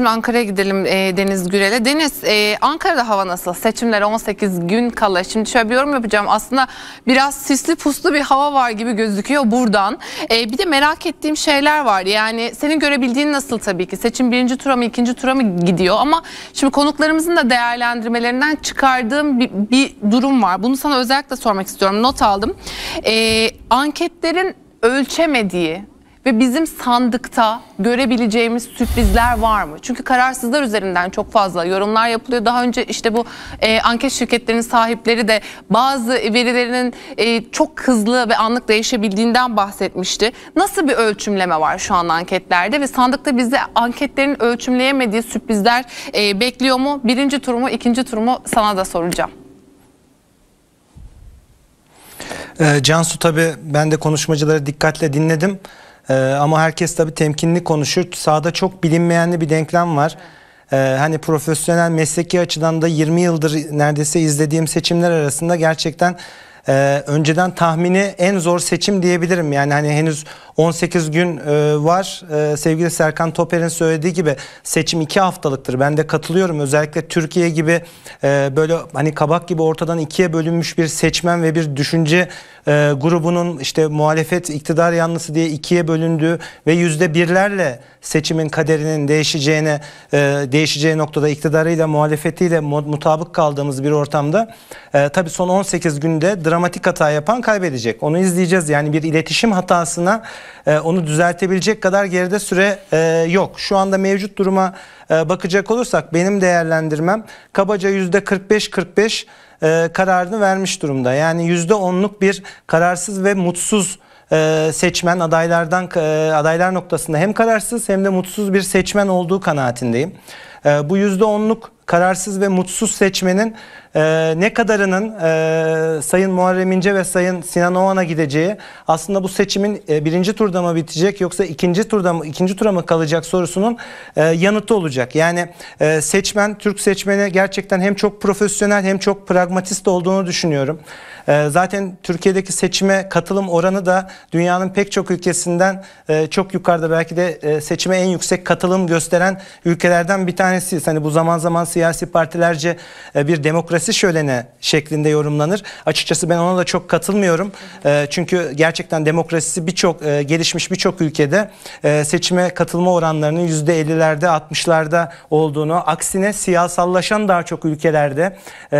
Şimdi Ankara'ya gidelim e, Deniz Gürel'e. Deniz e, Ankara'da hava nasıl? Seçimler 18 gün kala. Şimdi şöyle bir yorum yapacağım. Aslında biraz sisli puslu bir hava var gibi gözüküyor buradan. E, bir de merak ettiğim şeyler var. Yani senin görebildiğin nasıl tabii ki? Seçim birinci tura mı ikinci tura mı gidiyor? Ama şimdi konuklarımızın da değerlendirmelerinden çıkardığım bir, bir durum var. Bunu sana özellikle sormak istiyorum. Not aldım. E, anketlerin ölçemediği ve bizim sandıkta görebileceğimiz sürprizler var mı? Çünkü kararsızlar üzerinden çok fazla yorumlar yapılıyor. Daha önce işte bu e, anket şirketlerinin sahipleri de bazı verilerinin e, çok hızlı ve anlık değişebildiğinden bahsetmişti. Nasıl bir ölçümleme var şu an anketlerde ve sandıkta bizi anketlerin ölçümleyemediği sürprizler e, bekliyor mu? Birinci turumu, ikinci turumu sana da soracağım. E, Cansu tabii ben de konuşmacıları dikkatle dinledim. Ee, ama herkes tabii temkinli konuşur. Sahada çok bilinmeyenli bir denklem var. Ee, hani profesyonel mesleki açıdan da 20 yıldır neredeyse izlediğim seçimler arasında gerçekten e, önceden tahmini en zor seçim diyebilirim. Yani hani henüz 18 gün e, var. E, sevgili Serkan Toper'in söylediği gibi seçim 2 haftalıktır. Ben de katılıyorum. Özellikle Türkiye gibi e, böyle hani kabak gibi ortadan ikiye bölünmüş bir seçmen ve bir düşünce e, grubunun işte muhalefet iktidar yanlısı diye ikiye bölündüğü ve yüzde birlerle seçimin kaderinin değişeceğine e, değişeceği noktada iktidarıyla muhalefetiyle mutabık kaldığımız bir ortamda e, tabii son 18 günde dram dramatik hata yapan kaybedecek. Onu izleyeceğiz. Yani bir iletişim hatasına e, onu düzeltebilecek kadar geride süre e, yok. Şu anda mevcut duruma e, bakacak olursak benim değerlendirmem kabaca %45-45 e, kararını vermiş durumda. Yani %10'luk bir kararsız ve mutsuz e, seçmen adaylardan e, adaylar noktasında hem kararsız hem de mutsuz bir seçmen olduğu kanaatindeyim. E, bu %10'luk kararsız ve mutsuz seçmenin e, ne kadarının e, Sayın Muharrem İnce ve Sayın Sinan Oğan'a gideceği aslında bu seçimin e, birinci turda mı bitecek yoksa ikinci turda mı ikinci tura mı kalacak sorusunun e, yanıtı olacak. Yani e, seçmen Türk seçmeni gerçekten hem çok profesyonel hem çok pragmatist olduğunu düşünüyorum. E, zaten Türkiye'deki seçime katılım oranı da dünyanın pek çok ülkesinden e, çok yukarıda belki de e, seçime en yüksek katılım gösteren ülkelerden bir tanesiyiz. Hani bu zaman zaman siyasi partilerce e, bir demokrasi demokrasi şöleni şeklinde yorumlanır. Açıkçası ben ona da çok katılmıyorum. E, çünkü gerçekten demokrasisi birçok e, gelişmiş birçok ülkede e, seçime katılma oranlarının %50'lerde 60'larda olduğunu aksine siyasallaşan daha çok ülkelerde e,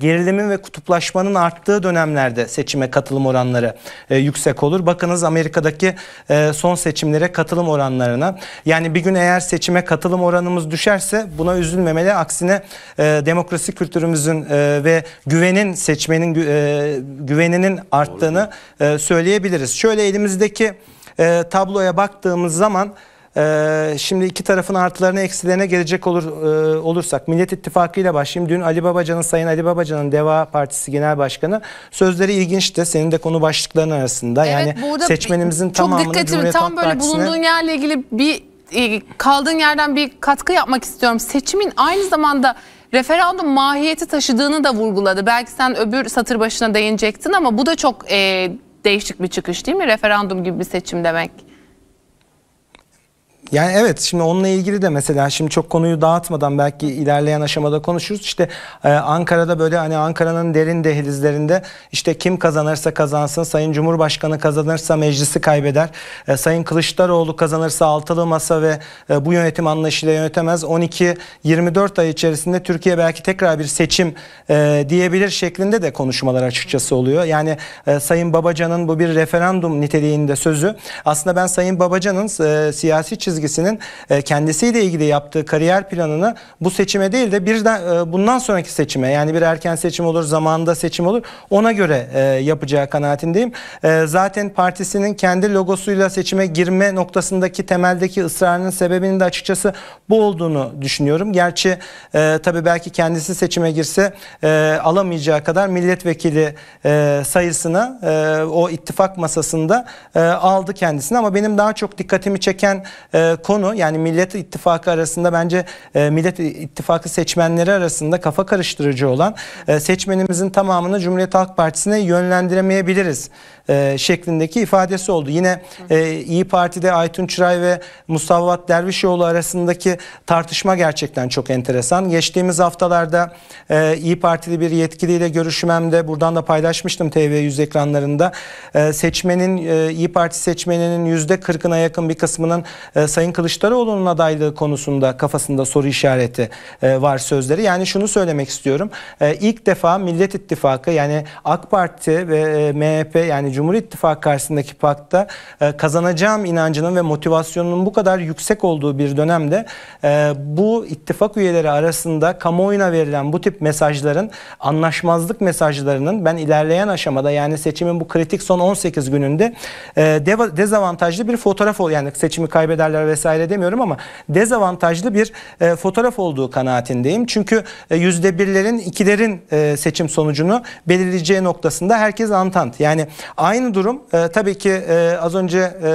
gerilimin ve kutuplaşmanın arttığı dönemlerde seçime katılım oranları e, yüksek olur. Bakınız Amerika'daki e, son seçimlere katılım oranlarına. Yani bir gün eğer seçime katılım oranımız düşerse buna üzülmemeli. Aksine e, demokrasi kültürümüzün e, ve güvenin seçmenin e, güveninin arttığını e, söyleyebiliriz. Şöyle elimizdeki e, tabloya baktığımız zaman ee, şimdi iki tarafın artılarına eksilerine gelecek olur e, olursak Millet İttifakı ile başlayayım. Dün Ali Babacan'ın Sayın Ali Babacan'ın Deva Partisi Genel Başkanı sözleri ilginçti. Senin de konu başlıkların arasında. Evet, yani seçmenimizin çok tamamını Çok Cumhuriyet Tam böyle Partisi'ne... bulunduğun yerle ilgili bir e, kaldığın yerden bir katkı yapmak istiyorum. Seçimin aynı zamanda referandum mahiyeti taşıdığını da vurguladı. Belki sen öbür satır başına değinecektin ama bu da çok e, değişik bir çıkış değil mi? Referandum gibi bir seçim demek. Yani evet şimdi onunla ilgili de mesela şimdi çok konuyu dağıtmadan belki ilerleyen aşamada konuşuruz. İşte e, Ankara'da böyle hani Ankara'nın derin dehlizlerinde işte kim kazanırsa kazansın, Sayın Cumhurbaşkanı kazanırsa meclisi kaybeder, e, Sayın Kılıçdaroğlu kazanırsa altılı masa ve e, bu yönetim anlayışıyla yönetemez. 12-24 ay içerisinde Türkiye belki tekrar bir seçim e, diyebilir şeklinde de konuşmalar açıkçası oluyor. Yani e, Sayın Babacan'ın bu bir referandum niteliğinde sözü. Aslında ben Sayın Babacan'ın e, siyasi çizgi çizgisinin e, kendisiyle ilgili yaptığı kariyer planını bu seçime değil de birden e, bundan sonraki seçime yani bir erken seçim olur zamanında seçim olur ona göre e, yapacağı kanaatindeyim. Zaten partisinin kendi logosuyla seçime girme noktasındaki temeldeki ısrarının sebebinin de açıkçası bu olduğunu düşünüyorum. Gerçi tabii belki kendisi seçime girse alamayacağı kadar milletvekili sayısını o ittifak masasında aldı kendisini ama benim daha çok dikkatimi çeken e, konu yani Millet İttifakı arasında bence e, Millet İttifakı seçmenleri arasında kafa karıştırıcı olan e, seçmenimizin tamamını Cumhuriyet Halk Partisi'ne yönlendiremeyebiliriz e, şeklindeki ifadesi oldu. Yine e, İyi Parti'de Aytun Çıray ve Mustafa Dervişoğlu arasındaki tartışma gerçekten çok enteresan. Geçtiğimiz haftalarda e, İyi Partili bir yetkiliyle görüşmemde buradan da paylaşmıştım tv yüz ekranlarında. E, seçmenin e, İyi Parti seçmeninin %40'ına yakın bir kısmının e, Sayın Kılıçdaroğlu'nun adaylığı konusunda kafasında soru işareti e, var sözleri. Yani şunu söylemek istiyorum. E, ilk defa Millet İttifakı yani AK Parti ve e, MHP yani Cumhur İttifakı karşısındaki pakta e, kazanacağım inancının ve motivasyonunun bu kadar yüksek olduğu bir dönemde e, bu ittifak üyeleri arasında kamuoyuna verilen bu tip mesajların anlaşmazlık mesajlarının ben ilerleyen aşamada yani seçimin bu kritik son 18 gününde e, dezavantajlı bir fotoğraf ol yani seçimi kaybederler vesaire demiyorum ama dezavantajlı bir e, fotoğraf olduğu kanaatindeyim. Çünkü e, yüzde birlerin ikilerin e, seçim sonucunu belirleyeceği noktasında herkes antant. Yani Aynı durum e, tabii ki e, az önce e,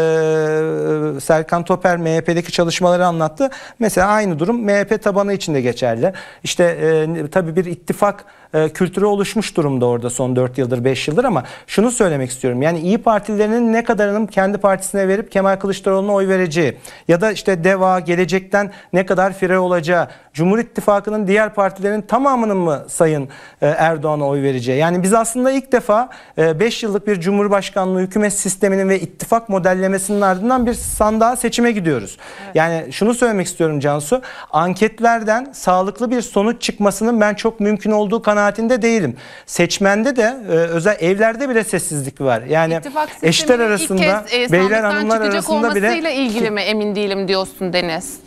Serkan Toper MHP'deki çalışmaları anlattı. Mesela aynı durum MHP tabanı içinde geçerli. İşte e, tabii bir ittifak e, kültürü oluşmuş durumda orada son 4 yıldır 5 yıldır ama şunu söylemek istiyorum. Yani iyi partilerinin ne kadarının kendi partisine verip Kemal Kılıçdaroğlu'na oy vereceği ya da işte DEVA gelecekten ne kadar fire olacağı, Cumhur İttifakı'nın diğer partilerin tamamının mı Sayın e, Erdoğan'a oy vereceği. Yani biz aslında ilk defa 5 e, yıllık bir Cumhur Cumhurbaşkanlığı hükümet sisteminin ve ittifak modellemesinin ardından bir sandığa seçime gidiyoruz. Evet. Yani şunu söylemek istiyorum Cansu. Anketlerden sağlıklı bir sonuç çıkmasının ben çok mümkün olduğu kanaatinde değilim. Seçmende de e, özel evlerde bile sessizlik var. Yani eşler arasında, kez, e, beyler hanımlar arasında bile ilgili mi emin değilim diyorsun Deniz.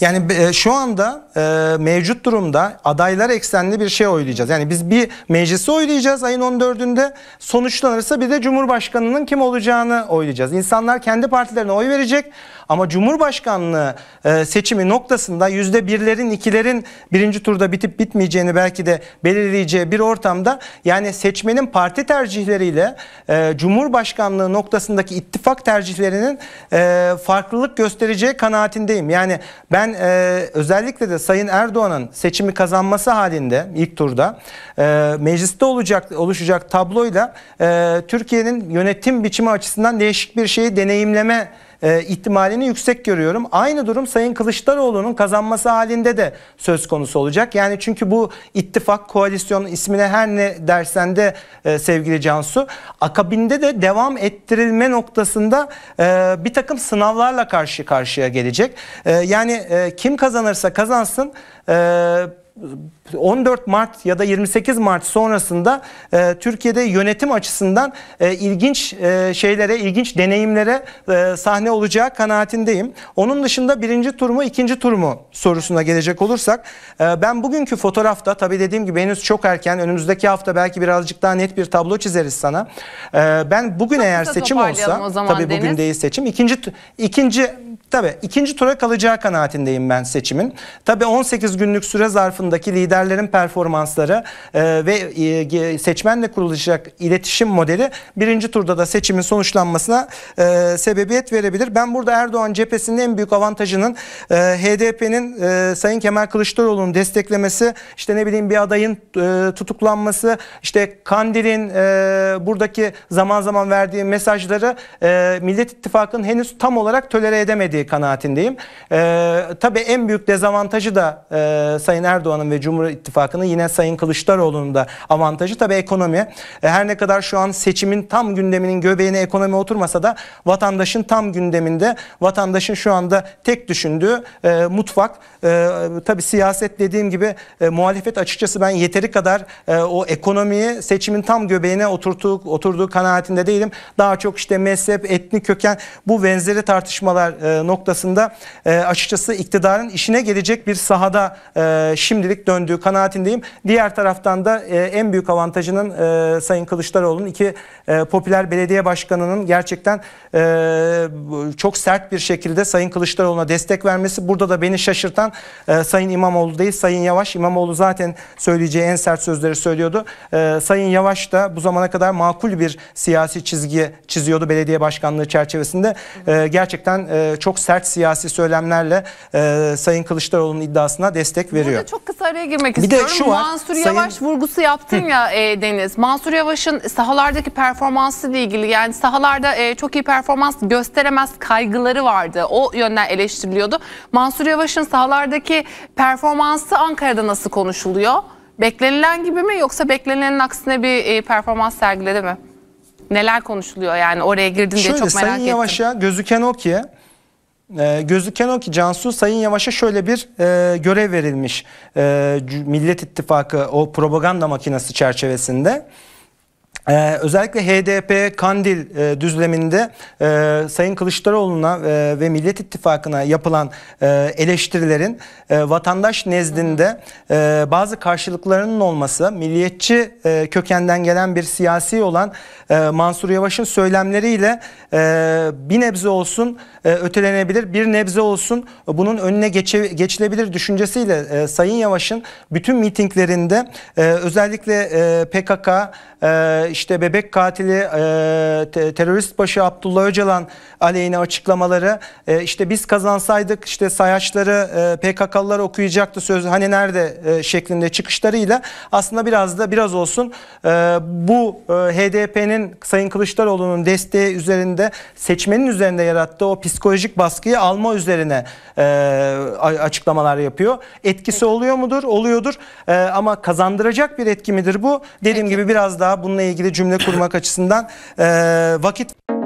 Yani e, şu anda e, mevcut durumda adaylar eksenli bir şey oylayacağız. Yani biz bir meclisi oylayacağız ayın 14'ünde sonuçlanırsa bir de Cumhurbaşkanı'nın kim olacağını oylayacağız. İnsanlar kendi partilerine oy verecek ama Cumhurbaşkanlığı e, seçimi noktasında yüzde birlerin ikilerin birinci turda bitip bitmeyeceğini belki de belirleyeceği bir ortamda yani seçmenin parti tercihleriyle e, Cumhurbaşkanlığı noktasındaki ittifak tercihlerinin e, farklılık göstereceği kanaatindeyim. Yani ben ben e, özellikle de Sayın Erdoğan'ın seçimi kazanması halinde ilk turda e, mecliste olacak oluşacak tabloyla e, Türkiye'nin yönetim biçimi açısından değişik bir şeyi deneyimleme e, ihtimalini yüksek görüyorum. Aynı durum Sayın Kılıçdaroğlu'nun kazanması halinde de söz konusu olacak. Yani çünkü bu ittifak, koalisyon ismine her ne dersen de e, sevgili Cansu. Akabinde de devam ettirilme noktasında e, bir takım sınavlarla karşı karşıya gelecek. E, yani e, kim kazanırsa kazansın... E, 14 Mart ya da 28 Mart sonrasında e, Türkiye'de yönetim açısından e, ilginç e, şeylere, ilginç deneyimlere e, sahne olacağı kanaatindeyim. Onun dışında birinci tur mu, ikinci tur mu sorusuna gelecek olursak e, ben bugünkü fotoğrafta tabi dediğim gibi henüz çok erken önümüzdeki hafta belki birazcık daha net bir tablo çizeriz sana. E, ben bugün çok eğer seçim olsa tabi bugün değil seçim ikinci ikinci tabi ikinci tura kalacağı kanaatindeyim ben seçimin. Tabi 18 günlük süre zarfında toplumdaki liderlerin performansları e, ve e, seçmenle kurulacak iletişim modeli birinci turda da seçimin sonuçlanmasına e, sebebiyet verebilir. Ben burada Erdoğan cephesinin en büyük avantajının HDP'nin Sayın Kemal Kılıçdaroğlu'nun desteklemesi, işte ne bileyim bir adayın tutuklanması, işte Kandil'in buradaki zaman zaman verdiği mesajları Millet İttifakı'nın henüz tam olarak tolere edemediği kanaatindeyim. tabii en büyük dezavantajı da Sayın Erdoğan Erdoğan'ın ve Cumhur İttifakı'nın yine Sayın Kılıçdaroğlu'nun da avantajı tabii ekonomi. E, her ne kadar şu an seçimin tam gündeminin göbeğine ekonomi oturmasa da vatandaşın tam gündeminde vatandaşın şu anda tek düşündüğü e, mutfak. E, tabii siyaset dediğim gibi e, muhalefet açıkçası ben yeteri kadar e, o ekonomiyi seçimin tam göbeğine oturttuğu, oturduğu kanaatinde değilim. Daha çok işte mezhep, etnik köken bu benzeri tartışmalar e, noktasında e, açıkçası iktidarın işine gelecek bir sahada e, şimdi şimdilik döndüğü kanaatindeyim. Diğer taraftan da e, en büyük avantajının e, Sayın Kılıçdaroğlu'nun iki e, popüler belediye başkanının gerçekten çok sert bir şekilde Sayın Kılıçdaroğlu'na destek vermesi. Burada da beni şaşırtan Sayın İmamoğlu değil Sayın Yavaş. İmamoğlu zaten söyleyeceği en sert sözleri söylüyordu. Sayın Yavaş da bu zamana kadar makul bir siyasi çizgi çiziyordu belediye başkanlığı çerçevesinde. gerçekten çok sert siyasi söylemlerle Sayın Kılıçdaroğlu'nun iddiasına destek veriyor. Burada çok kısa kısa araya girmek bir istiyorum. De şu var, Mansur Sayın... Yavaş vurgusu yaptın ya e, Deniz. Mansur Yavaş'ın sahalardaki performansı ile ilgili yani sahalarda e, çok iyi performans gösteremez kaygıları vardı. O yönden eleştiriliyordu. Mansur Yavaş'ın sahalardaki performansı Ankara'da nasıl konuşuluyor? Beklenilen gibi mi yoksa beklenilenin aksine bir e, performans sergiledi mi? Neler konuşuluyor yani oraya girdin Şöyle, çok merak Sayın ettim. Şöyle Sayın Yavaş'a gözüken o ki e, gözüken o ki Cansu Sayın Yavaş'a şöyle bir e, görev verilmiş e, Millet İttifakı o propaganda makinesi çerçevesinde. Ee, özellikle HDP Kandil e, düzleminde e, Sayın Kılıçdaroğlu'na e, ve Millet İttifakı'na yapılan e, eleştirilerin e, vatandaş nezdinde e, bazı karşılıklarının olması, milliyetçi e, kökenden gelen bir siyasi olan e, Mansur Yavaş'ın söylemleriyle e, bir nebze olsun e, ötelenebilir, bir nebze olsun bunun önüne geçe, geçilebilir düşüncesiyle e, Sayın Yavaş'ın bütün mitinglerinde e, özellikle e, PKK, e, işte bebek katili e, terörist başı Abdullah Öcalan aleyhine açıklamaları e, işte biz kazansaydık işte sayaçları e, PKK'lılar okuyacaktı söz hani nerede e, şeklinde çıkışlarıyla aslında biraz da biraz olsun e, bu e, HDP'nin Sayın Kılıçdaroğlu'nun desteği üzerinde seçmenin üzerinde yarattığı o psikolojik baskıyı alma üzerine e, açıklamalar yapıyor. Etkisi oluyor mudur? Oluyordur. E, ama kazandıracak bir etki midir bu? Dediğim Peki. gibi biraz daha bununla ilgili cümle kurmak açısından e, vakit...